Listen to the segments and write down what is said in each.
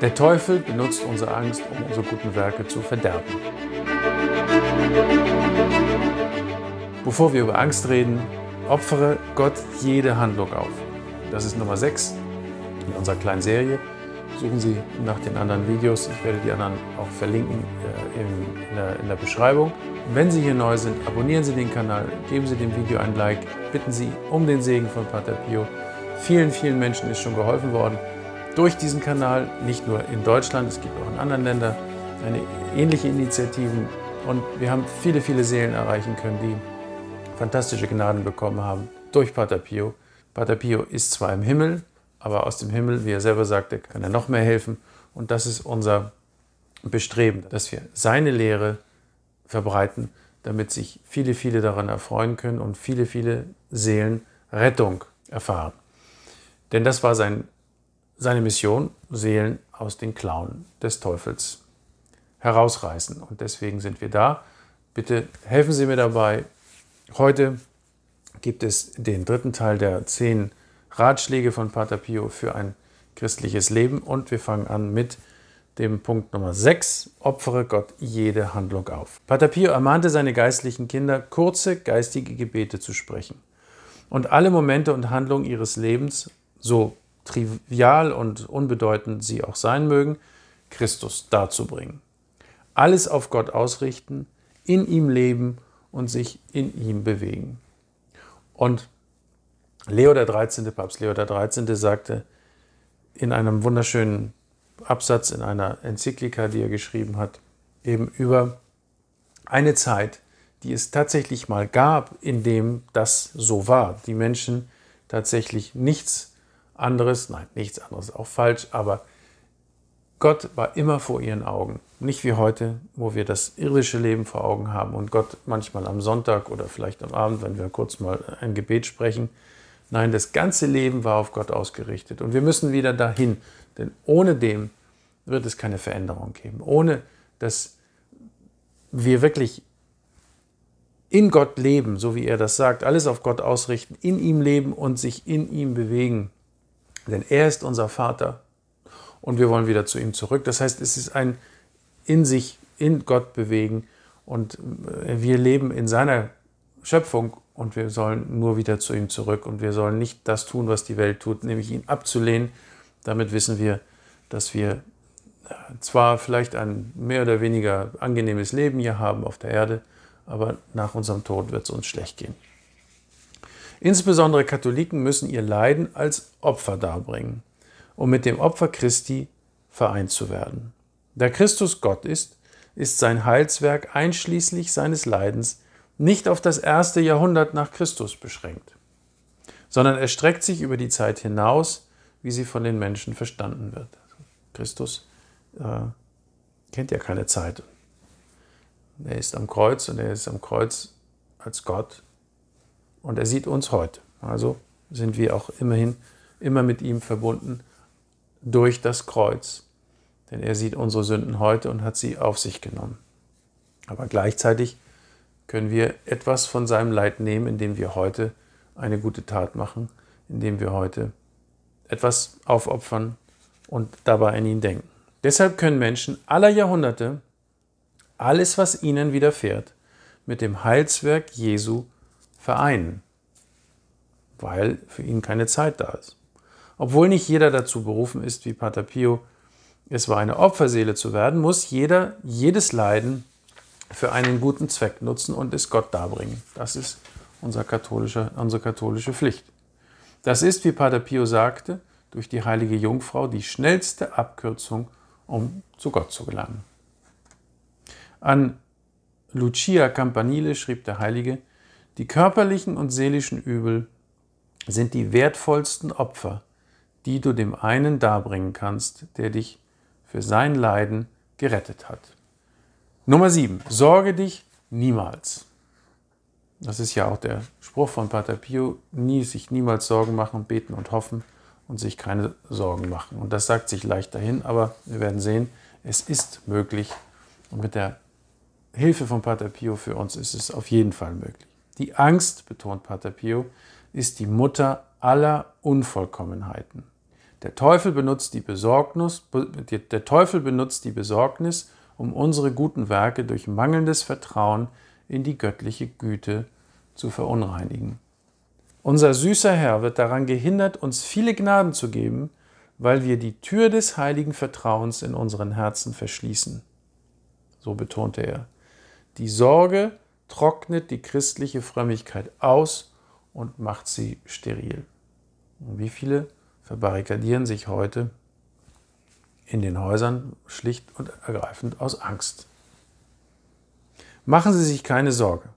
Der Teufel benutzt unsere Angst, um unsere guten Werke zu verderben. Bevor wir über Angst reden, opfere Gott jede Handlung auf. Das ist Nummer 6 in unserer kleinen Serie. Suchen Sie nach den anderen Videos. Ich werde die anderen auch verlinken äh, in, der, Beschreibung. Wenn Sie hier neu sind, abonnieren Sie den Kanal, geben Sie dem Video ein Like, bitten Sie um den Segen von Pater Pio. Vielen, vielen Menschen ist schon geholfen worden durch diesen Kanal, nicht nur in Deutschland, es gibt auch in anderen Ländern eine ähnliche Initiativen und wir haben viele, viele Seelen erreichen können, die fantastische Gnaden bekommen haben durch Pater Pio. Pater Pio ist zwar im Himmel, aber aus dem Himmel, wie er selber sagte, kann er noch mehr helfen und das ist unser Bestreben, dass wir seine Lehre verbreiten, damit sich viele, viele daran erfreuen können und viele, viele Seelen Rettung erfahren. Denn das war sein seine Mission, Seelen aus den Klauen des Teufels herausreißen. Und deswegen sind wir da. Bitte helfen Sie mir dabei. Heute gibt es den dritten Teil der zehn Ratschläge von Pater Pio für ein christliches Leben. Und wir fangen an mit dem Punkt Nummer 6, opfere Gott jede Handlung auf. Pater Pio ermahnte seine geistlichen Kinder, kurze geistige Gebete zu sprechen und alle Momente und Handlungen ihres Lebens, so trivial und unbedeutend sie auch sein mögen, Christus darzubringen. Alles auf Gott ausrichten, in ihm leben und sich in ihm bewegen. Und Leo der 13., Papst Leo der 13. sagte in einem wunderschönen Absatz in einer Enzyklika, die er geschrieben hat, eben über eine Zeit, die es tatsächlich mal gab, in dem das so war. Die Menschen tatsächlich nichts anderes, nein, nichts anderes, auch falsch, aber Gott war immer vor ihren Augen. Nicht wie heute, wo wir das irdische Leben vor Augen haben und Gott manchmal am Sonntag oder vielleicht am Abend, wenn wir kurz mal ein Gebet sprechen. Nein, das ganze Leben war auf Gott ausgerichtet und wir müssen wieder dahin, denn ohne dem wird es keine Veränderung geben. Ohne dass wir wirklich in Gott leben, so wie er das sagt, alles auf Gott ausrichten, in ihm leben und sich in ihm bewegen, denn er ist unser Vater und wir wollen wieder zu ihm zurück. Das heißt, es ist ein in sich, in Gott bewegen und äh, wir leben in seiner Schöpfung und wir sollen nur wieder zu ihm zurück und wir sollen nicht das tun, was die Welt tut, nämlich ihn abzulehnen. Damit wissen wir, dass wir äh, zwar vielleicht ein mehr oder weniger angenehmes Leben hier haben auf der Erde, aber nach unserem Tod wird es uns schlecht gehen. Insbesondere Katholiken müssen ihr Leiden als Opfer darbringen, um mit dem Opfer Christi vereint zu werden. Da Christus Gott ist, ist sein Heilswerk einschließlich seines Leidens nicht auf das erste Jahrhundert nach Christus beschränkt, sondern erstreckt sich über die Zeit hinaus, wie sie von den Menschen verstanden wird. Christus äh, kennt ja keine Zeit. Er ist am Kreuz und er ist am Kreuz als Gott und er sieht uns heute. Also sind wir auch immerhin immer mit ihm verbunden durch das Kreuz. Denn er sieht unsere Sünden heute und hat sie auf sich genommen. Aber gleichzeitig können wir etwas von seinem Leid nehmen, indem wir heute eine gute Tat machen, indem wir heute etwas aufopfern und dabei an ihn denken. Deshalb können Menschen aller Jahrhunderte alles, was ihnen widerfährt, mit dem Heilswerk Jesu vereinen, weil für ihn keine Zeit da ist. Obwohl nicht jeder dazu berufen ist, wie Pater Pio es war, eine Opferseele zu werden, muss jeder jedes Leiden für einen guten Zweck nutzen und es Gott darbringen. Das ist unser katholischer, unsere katholische Pflicht. Das ist, wie Pater Pio sagte, durch die heilige Jungfrau die schnellste Abkürzung, um zu Gott zu gelangen. An Lucia Campanile schrieb der Heilige, die körperlichen und seelischen Übel sind die wertvollsten Opfer, die du dem einen darbringen kannst, der dich für sein Leiden gerettet hat. Nummer 7. Sorge dich niemals. Das ist ja auch der Spruch von Pater Pio, nie sich niemals Sorgen machen, beten und hoffen und sich keine Sorgen machen. Und das sagt sich leicht dahin, aber wir werden sehen, es ist möglich. Und mit der Hilfe von Pater Pio für uns ist es auf jeden Fall möglich. Die Angst, betont Pater Pio, ist die Mutter aller Unvollkommenheiten. Der Teufel benutzt die Besorgnis, der Teufel benutzt die Besorgnis um unsere guten Werke durch mangelndes Vertrauen in die göttliche Güte zu verunreinigen. Unser süßer Herr wird daran gehindert, uns viele Gnaden zu geben, weil wir die Tür des heiligen Vertrauens in unseren Herzen verschließen. So betonte er. Die Sorge, trocknet die christliche Frömmigkeit aus und macht sie steril. Und wie viele verbarrikadieren sich heute in den Häusern schlicht und ergreifend aus Angst? Machen Sie sich keine Sorge,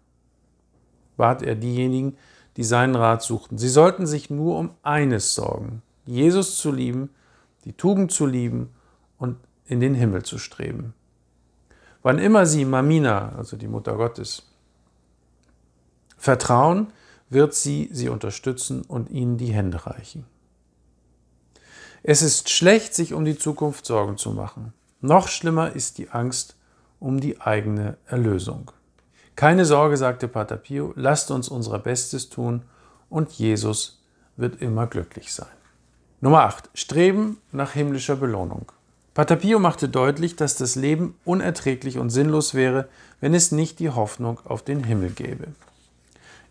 bat er diejenigen, die seinen Rat suchten. Sie sollten sich nur um eines sorgen, Jesus zu lieben, die Tugend zu lieben und in den Himmel zu streben. Wann immer Sie Mamina, also die Mutter Gottes, Vertrauen wird sie sie unterstützen und ihnen die Hände reichen. Es ist schlecht, sich um die Zukunft Sorgen zu machen. Noch schlimmer ist die Angst um die eigene Erlösung. Keine Sorge, sagte Pater Pio, lasst uns unser Bestes tun und Jesus wird immer glücklich sein. Nummer 8. Streben nach himmlischer Belohnung. Pater Pio machte deutlich, dass das Leben unerträglich und sinnlos wäre, wenn es nicht die Hoffnung auf den Himmel gäbe.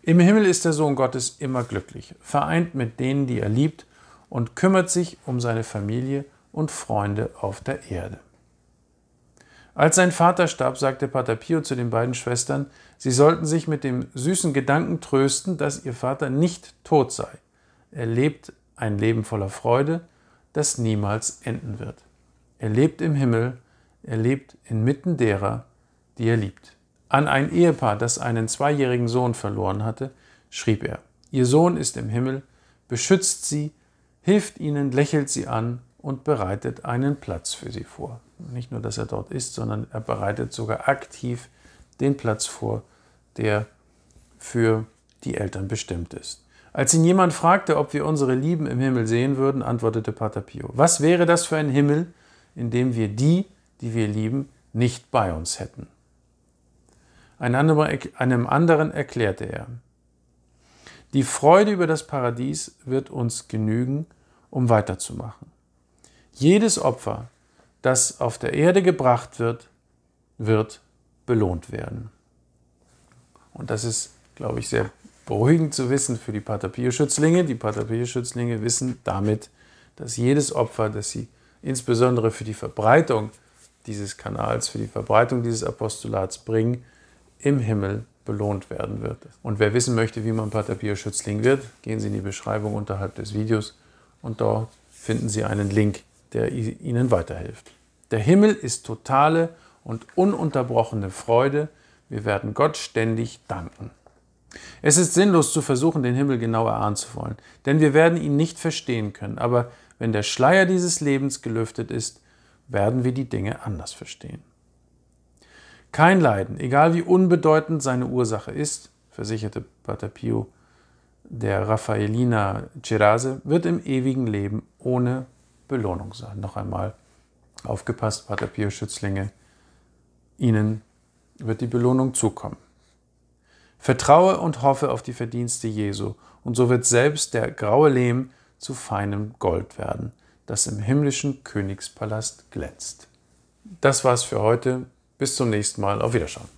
Im Himmel ist der Sohn Gottes immer glücklich, vereint mit denen, die er liebt, und kümmert sich um seine Familie und Freunde auf der Erde. Als sein Vater starb, sagte Pater Pio zu den beiden Schwestern, sie sollten sich mit dem süßen Gedanken trösten, dass ihr Vater nicht tot sei. Er lebt ein Leben voller Freude, das niemals enden wird. Er lebt im Himmel, er lebt inmitten derer, die er liebt. An ein Ehepaar, das einen zweijährigen Sohn verloren hatte, schrieb er, Ihr Sohn ist im Himmel, beschützt sie, hilft ihnen, lächelt sie an und bereitet einen Platz für sie vor. Nicht nur, dass er dort ist, sondern er bereitet sogar aktiv den Platz vor, der für die Eltern bestimmt ist. Als ihn jemand fragte, ob wir unsere Lieben im Himmel sehen würden, antwortete Pater Pio, was wäre das für ein Himmel, in dem wir die, die wir lieben, nicht bei uns hätten? Einem anderen erklärte er, die Freude über das Paradies wird uns genügen, um weiterzumachen. Jedes Opfer, das auf der Erde gebracht wird, wird belohnt werden. Und das ist, glaube ich, sehr beruhigend zu wissen für die Patapierschützlinge. Die Patapierschützlinge wissen damit, dass jedes Opfer, das sie insbesondere für die Verbreitung dieses Kanals, für die Verbreitung dieses Apostolats bringen, im Himmel belohnt werden wird. Und wer wissen möchte, wie man Pater Pio Schützling wird, gehen Sie in die Beschreibung unterhalb des Videos und dort finden Sie einen Link, der Ihnen weiterhilft. Der Himmel ist totale und ununterbrochene Freude. Wir werden Gott ständig danken. Es ist sinnlos zu versuchen, den Himmel genau erahnen zu wollen, denn wir werden ihn nicht verstehen können. Aber wenn der Schleier dieses Lebens gelüftet ist, werden wir die Dinge anders verstehen. Kein Leiden, egal wie unbedeutend seine Ursache ist, versicherte Pater Pio der Raffaelina Cerase, wird im ewigen Leben ohne Belohnung sein. Noch einmal aufgepasst, Pater Pio Schützlinge, Ihnen wird die Belohnung zukommen. Vertraue und hoffe auf die Verdienste Jesu, und so wird selbst der graue Lehm zu feinem Gold werden, das im himmlischen Königspalast glänzt. Das war's für heute. Bis zum nächsten Mal. Auf Wiederschauen.